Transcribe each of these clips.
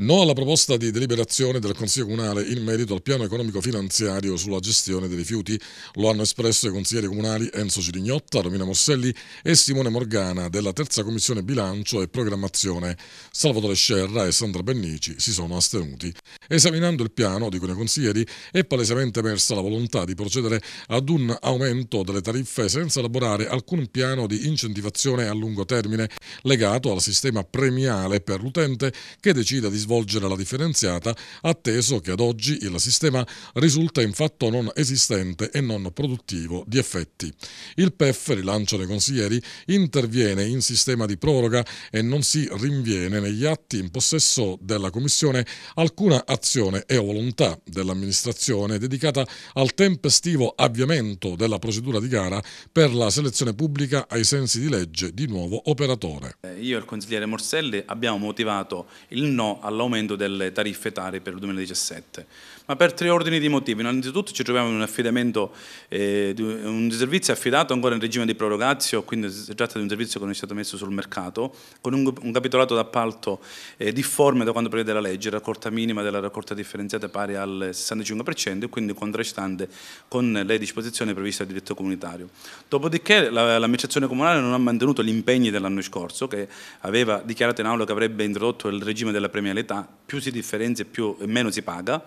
No alla proposta di deliberazione del Consiglio Comunale in merito al piano economico-finanziario sulla gestione dei rifiuti. Lo hanno espresso i consiglieri comunali Enzo Cirignotta, Romina Mosselli e Simone Morgana della terza commissione bilancio e programmazione. Salvatore Scerra e Sandra Bennici si sono astenuti. Esaminando il piano, dicono i consiglieri, è palesemente emersa la volontà di procedere ad un aumento delle tariffe senza elaborare alcun piano di incentivazione a lungo termine legato al sistema premiale per l'utente che decida di svolgere svolgere la differenziata, atteso che ad oggi il sistema risulta infatti non esistente e non produttivo di effetti. Il PEF, rilancio dei consiglieri, interviene in sistema di proroga e non si rinviene negli atti in possesso della Commissione alcuna azione e volontà dell'amministrazione dedicata al tempestivo avviamento della procedura di gara per la selezione pubblica ai sensi di legge di nuovo operatore. Eh, io e il consigliere Morselli abbiamo motivato il no alla all'aumento delle tariffe tari per il 2017. Ma per tre ordini di motivi. Innanzitutto ci troviamo in un affidamento, eh, un servizio affidato ancora in regime di prorogazio, quindi si tratta di un servizio che non è stato messo sul mercato, con un, un capitolato d'appalto eh, difforme da quando prevede la legge, raccolta minima della raccolta differenziata pari al 65% e quindi contrastante con le disposizioni previste dal diritto comunitario. Dopodiché l'amministrazione comunale non ha mantenuto gli impegni dell'anno scorso, che aveva dichiarato in aula che avrebbe introdotto il regime della premialità età, più si differenzia più, e meno si paga.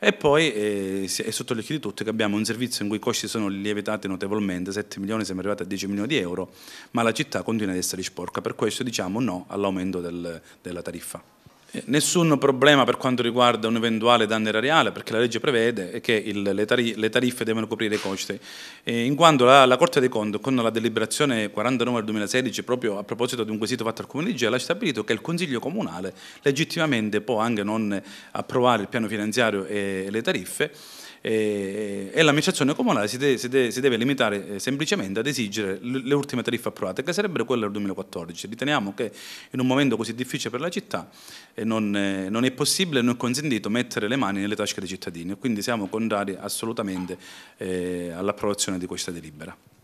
E poi eh, è sotto gli occhi di tutti che abbiamo un servizio in cui i costi sono lievitati notevolmente, 7 milioni siamo arrivati a 10 milioni di euro, ma la città continua ad essere sporca, per questo diciamo no all'aumento del, della tariffa. Nessun problema per quanto riguarda un eventuale danno erariale, perché la legge prevede che il, le, tarif le, tariffe devono coprire i costi, in quanto la, la, Corte dei Conti, con la deliberazione 49 del 2016, proprio a proposito di un quesito fatto al Comune di Gela, ha stabilito che il Consiglio Comunale legittimamente può anche non approvare il piano finanziario e le tariffe, e, e l'amministrazione comunale si, de, si, de, si deve limitare eh, semplicemente ad esigere le, le ultime tariffe approvate, che sarebbero quelle del 2014. Riteniamo che in un momento così difficile per la città eh, non, eh, non, è possibile, non è consentito mettere le mani nelle tasche dei cittadini, quindi siamo contrari assolutamente eh, all'approvazione di questa delibera.